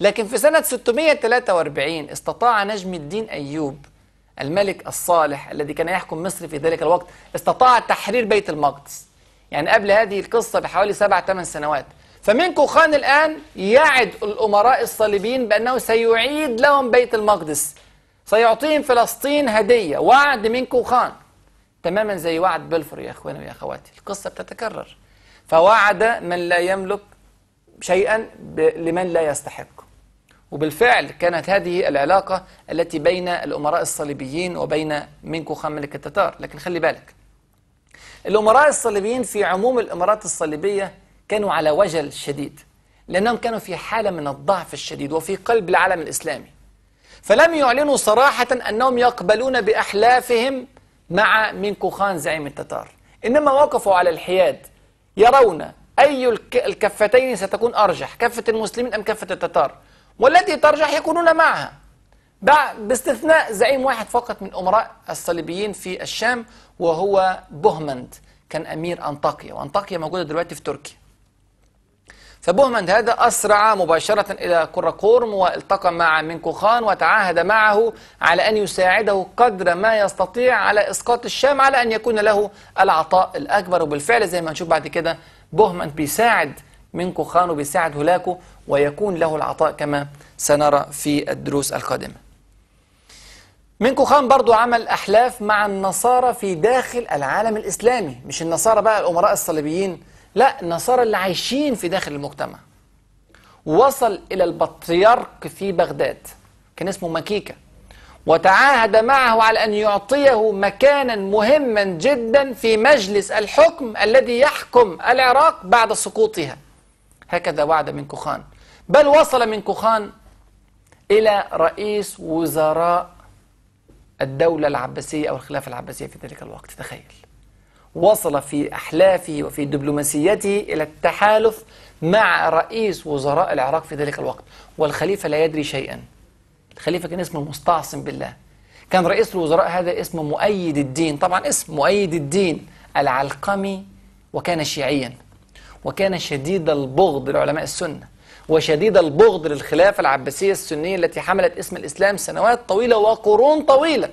لكن في سنة 643 استطاع نجم الدين أيوب الملك الصالح الذي كان يحكم مصر في ذلك الوقت استطاع تحرير بيت المقدس يعني قبل هذه القصة بحوالي سبع ثمان سنوات فمنكو خان الآن يعد الأمراء الصليبيين بأنه سيعيد لهم بيت المقدس سيعطيهم فلسطين هدية وعد منكو خان تماما زي وعد بلفور يا إخواني ويا أخواتي القصة بتتكرر فوعد من لا يملك شيئا لمن لا يستحق وبالفعل كانت هذه العلاقة التي بين الأمراء الصليبيين وبين منكو خان ملك التتار لكن خلي بالك الأمراء الصليبيين في عموم الإمارات الصليبية كانوا على وجل شديد لأنهم كانوا في حالة من الضعف الشديد وفي قلب العالم الإسلامي فلم يعلنوا صراحة أنهم يقبلون بأحلافهم مع منكو خان زعيم التتار إنما وقفوا على الحياد يرون أي الكفتين ستكون أرجح كفة المسلمين أم كفة التتار والتي ترجح يكونون معها باستثناء زعيم واحد فقط من أمراء الصليبيين في الشام وهو بوهمند كان أمير أنطاكيا وأنطاكيا موجودة دلوقتي في تركيا فبوهمند هذا أسرع مباشرة إلى كراقورم والتقى مع منكو خان وتعاهد معه على أن يساعده قدر ما يستطيع على إسقاط الشام على أن يكون له العطاء الأكبر وبالفعل زي ما هنشوف بعد كده بوهمند بيساعد منكو خان وبيساعد هولاكو ويكون له العطاء كما سنرى في الدروس القادمة من كوخان برضو عمل أحلاف مع النصارى في داخل العالم الإسلامي مش النصارى بقى الأمراء الصليبيين لا النصارى اللي عايشين في داخل المجتمع وصل إلى البطريرك في بغداد كان اسمه مكيكة وتعاهد معه على أن يعطيه مكانا مهما جدا في مجلس الحكم الذي يحكم العراق بعد سقوطها هكذا وعد من كوخان بل وصل من كوخان إلى رئيس وزراء الدولة العباسية أو الخلافة العباسية في ذلك الوقت تخيل وصل في أحلافه وفي دبلوماسيته إلى التحالف مع رئيس وزراء العراق في ذلك الوقت والخليفة لا يدري شيئا الخليفة كان اسمه مستعصم بالله كان رئيس الوزراء هذا اسمه مؤيد الدين طبعا اسم مؤيد الدين العلقمي وكان شيعيا وكان شديد البغض لعلماء السنة وشديد البغض للخلافة العباسية السنية التي حملت اسم الإسلام سنوات طويلة وقرون طويلة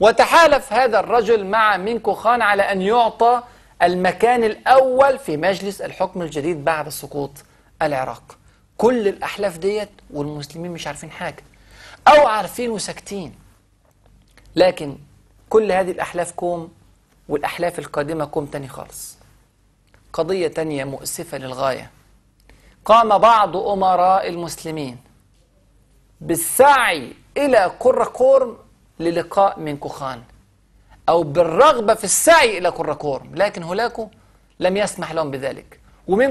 وتحالف هذا الرجل مع مينكو خان على أن يعطى المكان الأول في مجلس الحكم الجديد بعد سقوط العراق كل الأحلاف ديت والمسلمين مش عارفين حاجة أو عارفين وساكتين لكن كل هذه الأحلاف كوم والأحلاف القادمة كوم تاني خالص قضية تانية مؤسفة للغاية قام بعض أمراء المسلمين بالسعي إلى كوركورم للقاء كوخان أو بالرغبة في السعي إلى كوركورم لكن هولاكو لم يسمح لهم بذلك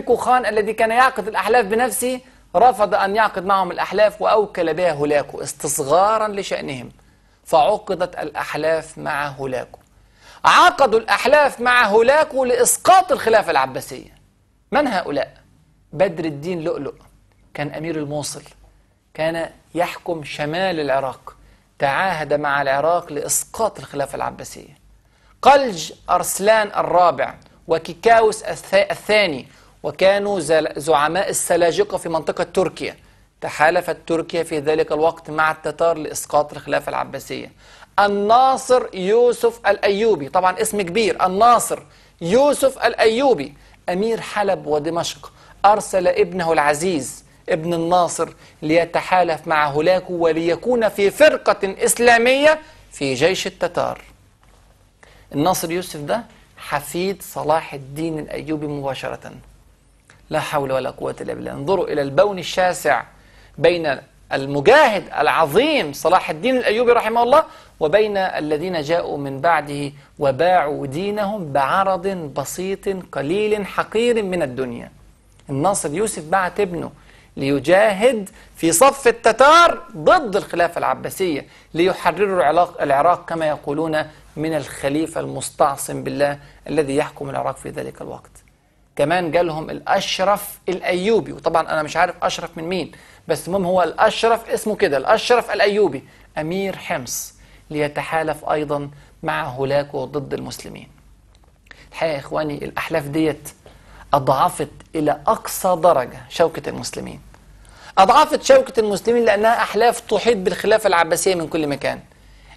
كوخان الذي كان يعقد الأحلاف بنفسه رفض أن يعقد معهم الأحلاف وأوكل بها هولاكو استصغارا لشأنهم فعقدت الأحلاف مع هولاكو عقدوا الأحلاف مع هولاكو لإسقاط الخلافة العباسية من هؤلاء؟ بدر الدين لؤلؤ كان أمير الموصل كان يحكم شمال العراق تعاهد مع العراق لإسقاط الخلافة العباسية قلج أرسلان الرابع وكيكاوس الثاني وكانوا زعماء السلاجقة في منطقة تركيا تحالفت تركيا في ذلك الوقت مع التتار لإسقاط الخلافة العباسية الناصر يوسف الأيوبي طبعا اسم كبير الناصر يوسف الأيوبي أمير حلب ودمشق أرسل ابنه العزيز ابن الناصر ليتحالف مع هولاكو وليكون في فرقة إسلامية في جيش التتار الناصر يوسف ده حفيد صلاح الدين الأيوبي مباشرة لا حول ولا قوة إلا بالله انظروا إلى البون الشاسع بين المجاهد العظيم صلاح الدين الأيوبي رحمه الله وبين الذين جاءوا من بعده وباعوا دينهم بعرض بسيط قليل حقير من الدنيا الناصر يوسف بعت ابنه ليجاهد في صف التتار ضد الخلافة العباسية ليحرروا العراق, العراق كما يقولون من الخليفة المستعصم بالله الذي يحكم العراق في ذلك الوقت كمان جالهم الأشرف الأيوبي وطبعا أنا مش عارف أشرف من مين بس المهم هو الأشرف اسمه كده الأشرف الأيوبي أمير حمص ليتحالف أيضا مع هولاكو ضد المسلمين الحقيقة يا إخواني الأحلاف ديت أضعفت إلى أقصى درجة شوكة المسلمين أضعفت شوكة المسلمين لأنها أحلاف تحيط بالخلافة العباسية من كل مكان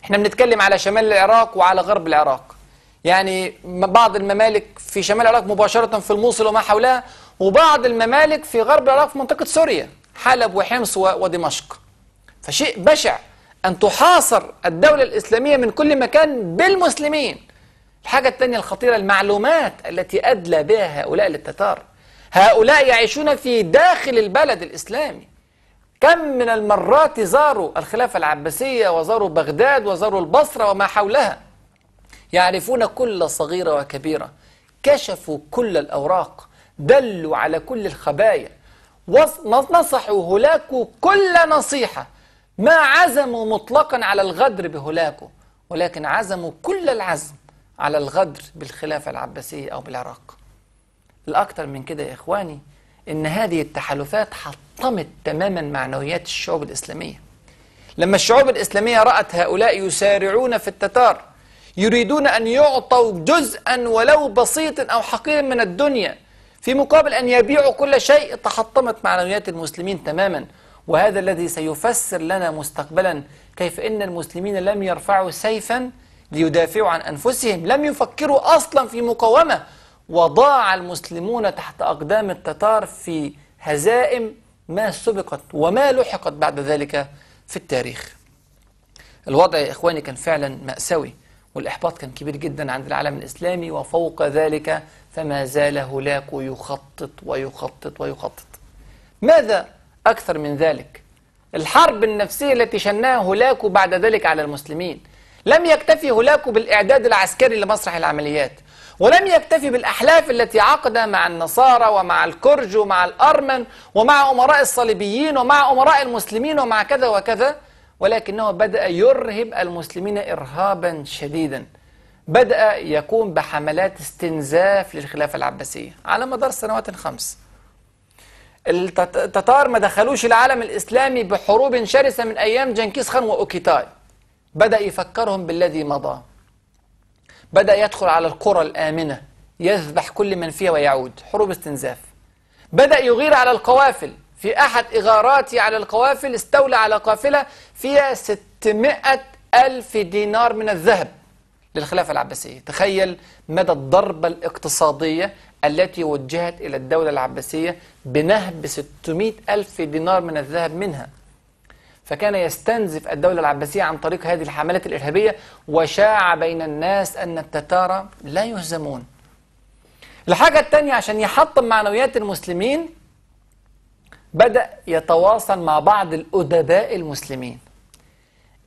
احنا بنتكلم على شمال العراق وعلى غرب العراق يعني بعض الممالك في شمال العراق مباشرة في الموصل وما حولها وبعض الممالك في غرب العراق في منطقة سوريا حلب وحمص ودمشق فشيء بشع أن تحاصر الدولة الإسلامية من كل مكان بالمسلمين الحاجة الثانية الخطيرة المعلومات التي أدلى بها هؤلاء للتتار هؤلاء يعيشون في داخل البلد الإسلامي كم من المرات زاروا الخلافة العباسية وزاروا بغداد وزاروا البصرة وما حولها يعرفون كل صغيرة وكبيرة كشفوا كل الأوراق دلوا على كل الخبايا نصحوا هولاكو كل نصيحة ما عزموا مطلقا على الغدر بهولاكو ولكن عزموا كل العزم على الغدر بالخلافة العباسية أو بالعراق الأكثر من كده يا إخواني إن هذه التحالفات حطمت تماما معنويات الشعوب الإسلامية لما الشعوب الإسلامية رأت هؤلاء يسارعون في التتار يريدون أن يعطوا جزءا ولو بسيطا أو حقير من الدنيا في مقابل أن يبيعوا كل شيء تحطمت معنويات المسلمين تماما وهذا الذي سيفسر لنا مستقبلا كيف إن المسلمين لم يرفعوا سيفا ليدافعوا عن أنفسهم لم يفكروا أصلا في مقاومة وضاع المسلمون تحت أقدام التتار في هزائم ما سبقت وما لحقت بعد ذلك في التاريخ الوضع يا إخواني كان فعلا مأساوي والإحباط كان كبير جدا عند العالم الإسلامي وفوق ذلك فما زال هولاكو يخطط ويخطط ويخطط ماذا أكثر من ذلك الحرب النفسية التي شنها هولاكو بعد ذلك على المسلمين لم يكتفي هولاكو بالإعداد العسكري لمسرح العمليات ولم يكتفي بالأحلاف التي عقدها مع النصارى ومع الكرج ومع الأرمن ومع أمراء الصليبيين ومع أمراء المسلمين ومع كذا وكذا ولكنه بدأ يرهب المسلمين إرهابا شديدا بدأ يقوم بحملات استنزاف للخلافة العباسية على مدار سنوات خمس التتار ما دخلوش العالم الإسلامي بحروب شرسة من أيام جنكيز خان وأوكيتاي بدأ يفكرهم بالذي مضى بدأ يدخل على القرى الآمنة يذبح كل من فيها ويعود حروب استنزاف بدأ يغير على القوافل في أحد إغاراته على القوافل استولى على قافلة فيها 600 ألف دينار من الذهب للخلافة العباسية تخيل مدى الضربة الاقتصادية التي وجهت إلى الدولة العباسية بنهب 600 ألف دينار من الذهب منها فكان يستنزف الدولة العباسية عن طريق هذه الحملات الإرهابية وشاع بين الناس أن التتار لا يهزمون الحاجة الثانية عشان يحطم معنويات المسلمين بدأ يتواصل مع بعض الأدباء المسلمين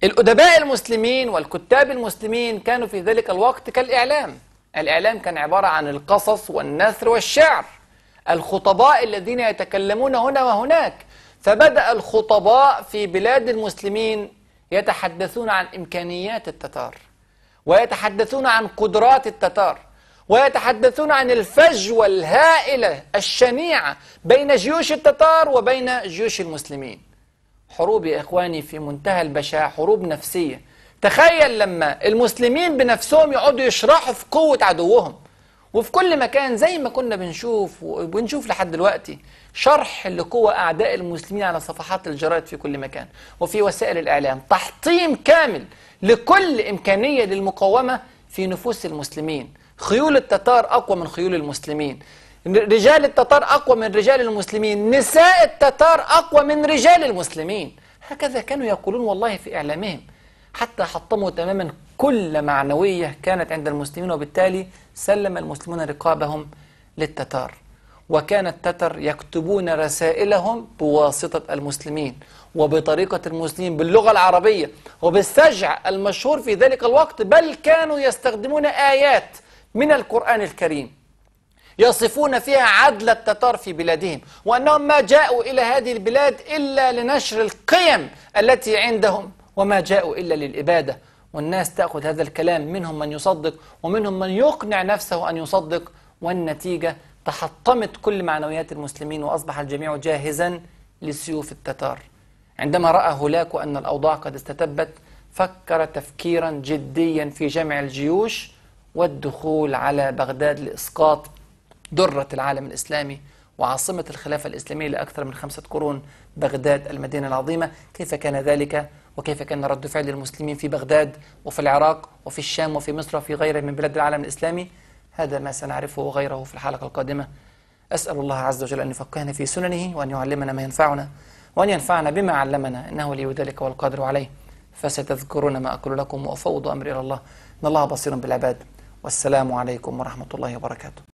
الأدباء المسلمين والكتاب المسلمين كانوا في ذلك الوقت كالإعلام الإعلام كان عبارة عن القصص والنثر والشعر الخطباء الذين يتكلمون هنا وهناك فبدأ الخطباء في بلاد المسلمين يتحدثون عن إمكانيات التتار ويتحدثون عن قدرات التتار ويتحدثون عن الفجوة الهائلة الشنيعة بين جيوش التتار وبين جيوش المسلمين حروب يا إخواني في منتهى البشاعة حروب نفسية تخيل لما المسلمين بنفسهم يقعدوا يشرحوا في قوة عدوهم وفي كل مكان زي ما كنا بنشوف وبنشوف لحد دلوقتي شرح لقوة أعداء المسلمين على صفحات الجرائد في كل مكان وفي وسائل الإعلام تحطيم كامل لكل إمكانية للمقاومة في نفوس المسلمين خيول التتار أقوى من خيول المسلمين رجال التتار أقوى من رجال المسلمين نساء التتار أقوى من رجال المسلمين هكذا كانوا يقولون والله في إعلامهم حتى حطموا تماما كل معنوية كانت عند المسلمين وبالتالي سلم المسلمون رقابهم للتتار وكان التتر يكتبون رسائلهم بواسطة المسلمين وبطريقة المسلمين باللغة العربية وبالسجع المشهور في ذلك الوقت بل كانوا يستخدمون آيات من القرآن الكريم يصفون فيها عدل التتار في بلادهم وأنهم ما جاءوا إلى هذه البلاد إلا لنشر القيم التي عندهم وما جاءوا إلا للإبادة والناس تأخذ هذا الكلام منهم من يصدق ومنهم من يقنع نفسه أن يصدق والنتيجة تحطمت كل معنويات المسلمين وأصبح الجميع جاهزا لسيوف التتار عندما رأى هولاكو أن الأوضاع قد استتبت فكر تفكيرا جديا في جمع الجيوش والدخول على بغداد لإسقاط درة العالم الإسلامي وعاصمة الخلافة الإسلامية لأكثر من خمسة قرون بغداد المدينة العظيمة كيف كان ذلك وكيف كان رد فعل المسلمين في بغداد وفي العراق وفي الشام وفي مصر وفي غيره من بلاد العالم الإسلامي هذا ما سنعرفه وغيره في الحلقة القادمة أسأل الله عز وجل أن يفقهنا في سننه وأن يعلمنا ما ينفعنا وأن ينفعنا بما علمنا إنه لي ذلك والقادر عليه فستذكرون ما أقول لكم وأفوض أمري إلى الله إن الله بصير بالعباد والسلام عليكم ورحمة الله وبركاته